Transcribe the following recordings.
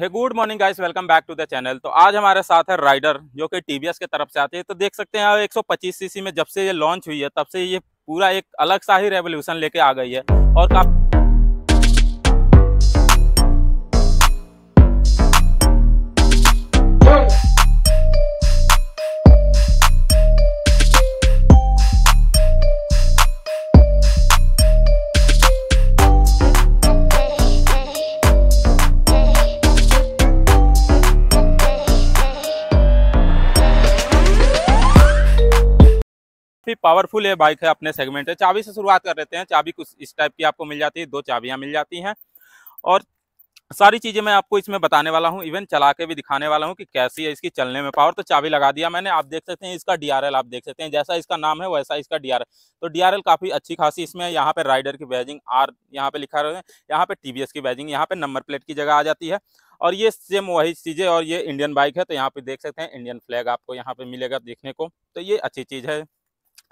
है good morning guys welcome back to the channel तो आज हमारे साथ है राइडर जो कि टीवीएस के तरफ से आती है तो देख सकते हैं एक सौ सीसी में जब से ये लॉन्च हुई है तब से ये पूरा एक अलग सा ही रेवोल्यूशन लेके आ गई है और काफी पावरफुल है बाइक है अपने सेगमेंट है चाबी से शुरुआत कर लेते हैं चाबी कुछ इस टाइप की आपको मिल जाती है दो चाबियाँ मिल जाती हैं और सारी चीज़ें मैं आपको इसमें बताने वाला हूँ इवन चला के भी दिखाने वाला हूँ कि कैसी है इसकी चलने में पावर तो चाबी लगा दिया मैंने आप देख सकते हैं इसका डी आप देख सकते हैं जैसा इसका नाम है वैसा इसका डी तो डी काफ़ी अच्छी खासी इसमें है यहाँ पे राइडर की बैजिंग आर यहाँ पे लिखा रहे हैं यहाँ पर टी की बैजिंग यहाँ पर नंबर प्लेट की जगह आ जाती है और ये सेम वही चीज़ें और ये इंडियन बाइक है तो यहाँ पे देख सकते हैं इंडियन फ्लैग आपको यहाँ पे मिलेगा देखने को तो ये अच्छी चीज़ है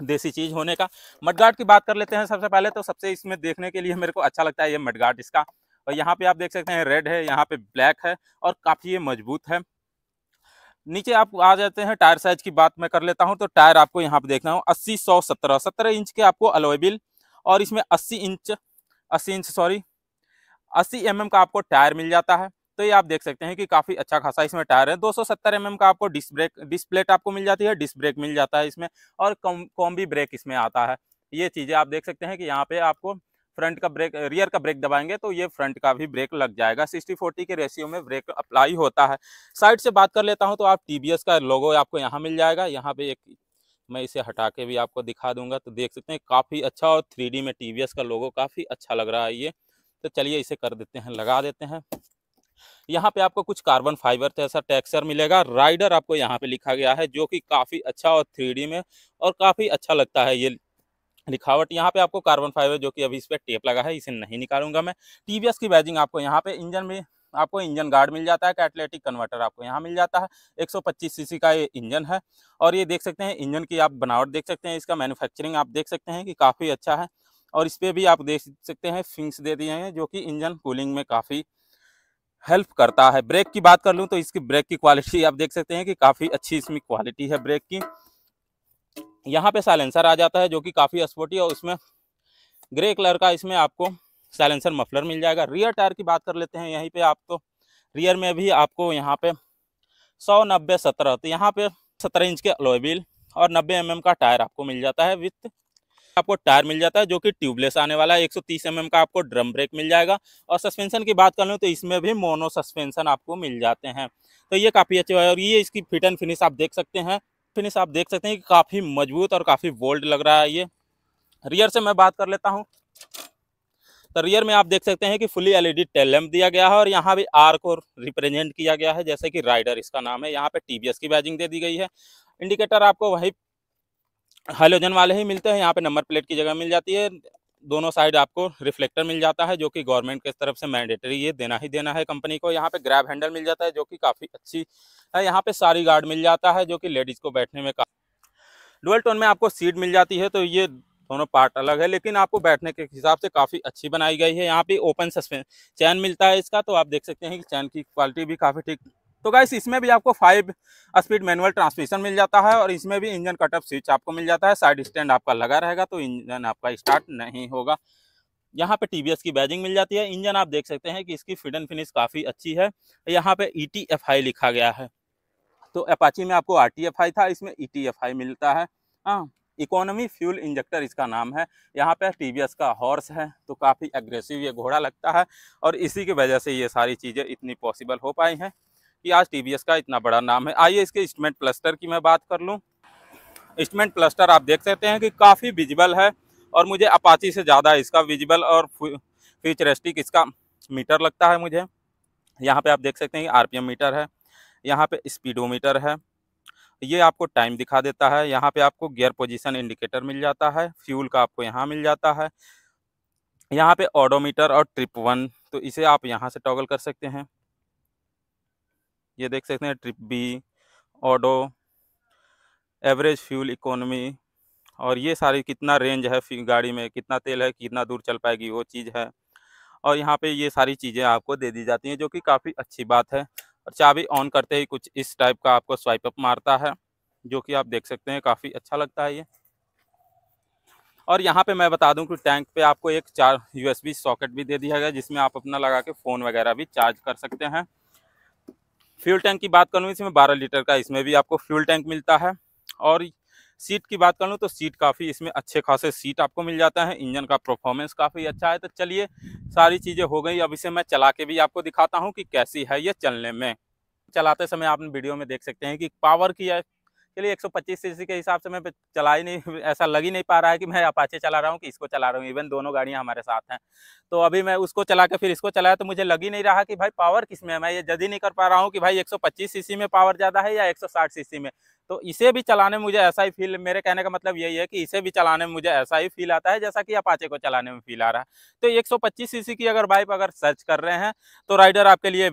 देसी चीज़ होने का मडगार्ड की बात कर लेते हैं सबसे पहले तो सबसे इसमें देखने के लिए मेरे को अच्छा लगता है ये मडगार्ड इसका और यहाँ पे आप देख सकते हैं रेड है यहाँ पे ब्लैक है और काफ़ी ये मजबूत है नीचे आप आ जाते हैं टायर साइज की बात मैं कर लेता हूँ तो टायर आपको यहाँ पे देखना हूँ अस्सी सौ सत्रह सत्रह इंच के आपको अलोएबिल और इसमें अस्सी इंच अस्सी इंच सॉरी अस्सी एम का आपको टायर मिल जाता है तो ये आप देख सकते हैं कि काफ़ी अच्छा खासा इसमें टायर है 270 सौ mm का आपको डिस्क ब्रेक डिस्क प्लेट आपको मिल जाती है डिस्क ब्रेक मिल जाता है इसमें और कॉम्बी ब्रेक इसमें आता है ये चीज़ें आप देख सकते हैं कि यहाँ पे आपको फ्रंट का ब्रेक रियर का ब्रेक दबाएंगे तो ये फ्रंट का भी ब्रेक लग जाएगा 60 40 के रेशियो में ब्रेक अप्लाई होता है साइड से बात कर लेता हूँ तो आप टी का लोगो आपको यहाँ मिल जाएगा यहाँ पे एक मैं इसे हटा के भी आपको दिखा दूंगा तो देख सकते हैं काफ़ी अच्छा और थ्री में टी का लोगो काफ़ी अच्छा लग रहा है ये तो चलिए इसे कर देते हैं लगा देते हैं यहाँ पे आपको कुछ कार्बन फाइबर जैसा टेक्सचर मिलेगा राइडर आपको यहाँ पे लिखा गया है जो कि काफ़ी अच्छा और थ्री में और काफ़ी अच्छा लगता है ये लिखावट यहाँ पे आपको कार्बन फाइबर जो कि अभी इस पर टेप लगा है इसे नहीं निकालूंगा मैं टीवीएस की बैजिंग आपको यहाँ पे इंजन में आपको इंजन गार्ड मिल जाता है कैटलेटिक कन्वर्टर आपको यहाँ मिल जाता है 125 सीसी का ये इंजन है और ये देख सकते हैं इंजन की आप बनावट देख सकते हैं इसका मैन्युफैक्चरिंग आप देख सकते हैं कि काफ़ी अच्छा है और इस पर भी आप देख सकते हैं फिंग्स दे दिए हैं जो कि इंजन कूलिंग में काफ़ी हेल्प करता है ब्रेक की बात कर लूँ तो इसकी ब्रेक की क्वालिटी आप देख सकते हैं कि काफ़ी अच्छी इसमें क्वालिटी है ब्रेक की यहाँ पे साइलेंसर आ जाता है जो कि काफ़ी स्पोर्टी और उसमें ग्रे कलर का इसमें आपको साइलेंसर मफलर मिल जाएगा रियर टायर की बात कर लेते हैं यहीं पे आप तो रियर में भी आपको यहाँ पे सौ नब्बे सत्रह तो यहाँ पे सत्रह इंच के अलोबिल और नब्बे एम mm का टायर आपको मिल जाता है विथ आपको टायर मिल जाता है जो कि ट्यूबलेस आने वाला है 130 एमएम mm का आपको ड्रम ब्रेक मिल जाएगा और सस्पेंशन की बात कर लूँ तो इसमें भी मोनो सस्पेंशन आपको मिल जाते हैं तो ये काफ़ी अच्छे है और ये इसकी फिट एंड फिनिश आप देख सकते हैं फिनिश आप देख सकते हैं कि काफ़ी मजबूत और काफ़ी बोल्ड लग रहा है ये रियर से मैं बात कर लेता हूँ तो रियर में आप देख सकते हैं कि फुली एलईडी टेल लैंप दिया गया है और यहाँ भी आर को रिप्रेजेंट किया गया है जैसे कि राइडर इसका नाम है यहाँ पे टीबीएस की बैजिंग दे दी गई है इंडिकेटर आपको वही हाइलोजन वाले ही मिलते हैं यहाँ पे नंबर प्लेट की जगह मिल जाती है दोनों साइड आपको रिफ्लेक्टर मिल जाता है जो कि गवर्नमेंट की तरफ से मैंडेटरी ये देना ही देना है कंपनी को यहाँ पे ग्रैब हैंडल मिल जाता है जो कि काफ़ी अच्छी है यहाँ पे सारी गार्ड मिल जाता है जो कि लेडीज़ को बैठने में डुअल टोन में आपको सीट मिल जाती है तो ये दोनों पार्ट अलग है लेकिन आपको बैठने के हिसाब से काफ़ी अच्छी बनाई गई है यहाँ पर ओपन सस्पेंस चैन मिलता है इसका तो आप देख सकते हैं कि चैन की क्वालिटी भी काफ़ी ठीक तो गाइस इसमें भी आपको फाइव स्पीड मैनुअल ट्रांसमिशन मिल जाता है और इसमें भी इंजन कटअप स्विच आपको मिल जाता है साइड स्टैंड आपका लगा रहेगा तो इंजन आपका स्टार्ट नहीं होगा यहाँ पे टी की बैजिंग मिल जाती है इंजन आप देख सकते हैं कि इसकी फिट एंड फिनिश काफ़ी अच्छी है यहाँ पे ई e लिखा गया है तो अपाची में आपको आर था इसमें ई e मिलता है हाँ इकोनॉमी फ्यूल इंजेक्टर इसका नाम है यहाँ पे टी का हॉर्स है तो काफ़ी एग्रेसिव ये घोड़ा लगता है और इसी की वजह से ये सारी चीज़ें इतनी पॉसिबल हो पाई हैं कि आज टी का इतना बड़ा नाम है आइए इसके इंस्ट्रूमेंट प्लस्टर की मैं बात कर लूँ इंस्ट्रूमेंट प्लस्टर आप देख सकते हैं कि काफ़ी विजिबल है और मुझे अपाची से ज़्यादा इसका विजिबल और फ्यूचरिस्टिक इसका मीटर लगता है मुझे यहाँ पे आप देख सकते हैं आरपीएम मीटर है यहाँ पे स्पीडोमीटर है ये आपको टाइम दिखा देता है यहाँ पे आपको गियर पोजीशन इंडिकेटर मिल जाता है फ्यूल का आपको यहाँ मिल जाता है यहाँ पे ऑडोमीटर और ट्रिप वन तो इसे आप यहाँ से टॉगल कर सकते हैं ये देख सकते हैं trip B odo average fuel economy और ये सारी कितना रेंज है गाड़ी में कितना तेल है कितना दूर चल पाएगी वो चीज़ है और यहाँ पे ये सारी चीज़ें आपको दे दी जाती हैं जो कि काफ़ी अच्छी बात है और चाबी ऑन करते ही कुछ इस टाइप का आपको स्वाइप अप मारता है जो कि आप देख सकते हैं काफ़ी अच्छा लगता है ये और यहाँ पे मैं बता दूं कि टैंक पे आपको एक चार यूएसबी सॉकेट भी दे दिया गया जिसमें आप अपना लगा के फ़ोन वगैरह भी चार्ज कर सकते हैं फ्यूल टैंक की बात करूँ इसमें बारह लीटर का इसमें भी आपको फ्यूल टैंक मिलता है और सीट की बात कर लूँ तो सीट काफ़ी इसमें अच्छे खासे सीट आपको मिल जाता है इंजन का परफॉर्मेंस काफ़ी अच्छा है तो चलिए सारी चीज़ें हो गई अब इसे मैं चला के भी आपको दिखाता हूँ कि कैसी है ये चलने में चलाते समय आप वीडियो में देख सकते हैं कि पावर की चलिए 125 सीसी के हिसाब से मैं चला ही नहीं ऐसा लग ही नहीं पा रहा है कि मैं अपाचे चला रहा हूँ कि इसको चला रहा हूँ इवन दोनों गाड़ियाँ हमारे साथ हैं तो अभी मैं उसको चला के फिर इसको चलाया तो मुझे लग ही नहीं रहा कि भाई पावर किस में है मैं ये जज ही नहीं कर पा रहा हूँ कि भाई एक सौ में पावर ज़्यादा है या एक सौ में तो इसे भी चलाने में मुझे ऐसा ही फील मेरे कहने का मतलब यही है कि इसे भी चलाने में मुझे ऐसा ही फील आता है जैसा कि अपाचे को चलाने में फील आ रहा है तो एक सीसी की अगर बाइक अगर सर्च कर रहे हैं तो राइडर आपके लिए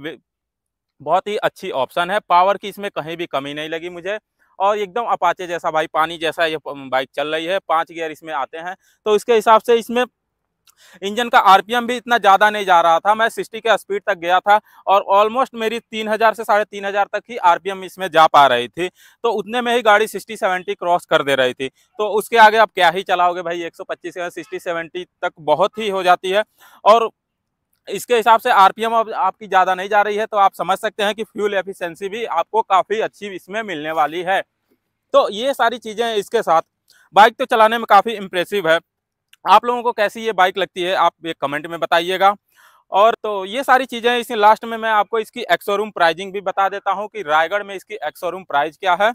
बहुत ही अच्छी ऑप्शन है पावर की इसमें कहीं भी कमी नहीं लगी मुझे और एकदम अपाचे जैसा भाई पानी जैसा ये बाइक चल रही है पाँच गियर इसमें आते हैं तो इसके हिसाब से इसमें इंजन का आरपीएम भी इतना ज़्यादा नहीं जा रहा था मैं सिक्सटी के स्पीड तक गया था और ऑलमोस्ट मेरी तीन हज़ार से साढ़े तीन हज़ार तक ही आरपीएम इसमें जा पा रही थी तो उतने में ही गाड़ी सिक्सटी सेवेंटी क्रॉस कर दे रही थी तो उसके आगे आप क्या ही चलाओगे भाई एक सौ पच्चीस सिक्सटी सेवेंटी तक बहुत ही हो जाती है और इसके हिसाब से आरपीएम आप, आपकी ज़्यादा नहीं जा रही है तो आप समझ सकते हैं कि फ्यूल एफिशिएंसी भी आपको काफ़ी अच्छी इसमें मिलने वाली है तो ये सारी चीज़ें इसके साथ बाइक तो चलाने में काफ़ी इम्प्रेसिव है आप लोगों को कैसी ये बाइक लगती है आप एक कमेंट में बताइएगा और तो ये सारी चीज़ें इसी लास्ट में मैं आपको इसकी एक्सोरूम प्राइजिंग भी बता देता हूँ कि रायगढ़ में इसकी एक्सोरूम प्राइज क्या है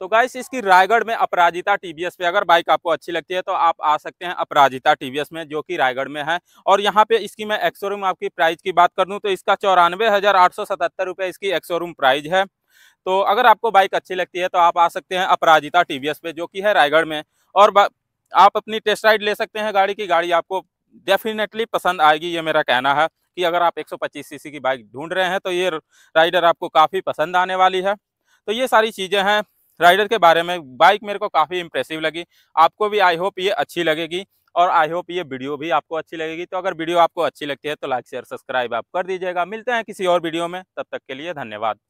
तो गाइस इसकी रायगढ़ में अपराजिता टीवीएस पे अगर बाइक आपको अच्छी लगती है तो आप आ सकते हैं अपराजिता टीवीएस में जो कि रायगढ़ में है और यहाँ पे इसकी मैं एक्सोरूम आपकी प्राइस की बात कर दूँ तो इसका चौरानवे हज़ार आठ सौ सतहत्तर रुपये इसकी एक्सोरूम प्राइज़ है तो अगर आपको बाइक अच्छी लगती है तो आप आ सकते हैं अपराजिता एस पे जो कि है रायगढ़ में और आप अपनी टेस्ट राइड ले सकते हैं गाड़ी की गाड़ी आपको डेफिनेटली पसंद आएगी ये मेरा कहना है कि अगर आप 125 सीसी की बाइक ढूंढ रहे हैं तो ये राइडर आपको काफ़ी पसंद आने वाली है तो ये सारी चीज़ें हैं राइडर के बारे में बाइक मेरे को काफ़ी इंप्रेसिव लगी आपको भी आई होप ये अच्छी लगेगी और आई होप ये वीडियो भी आपको अच्छी लगेगी तो अगर वीडियो आपको अच्छी लगती है तो लाइक शेयर सब्सक्राइब आप कर दीजिएगा मिलते हैं किसी और वीडियो में तब तक के लिए धन्यवाद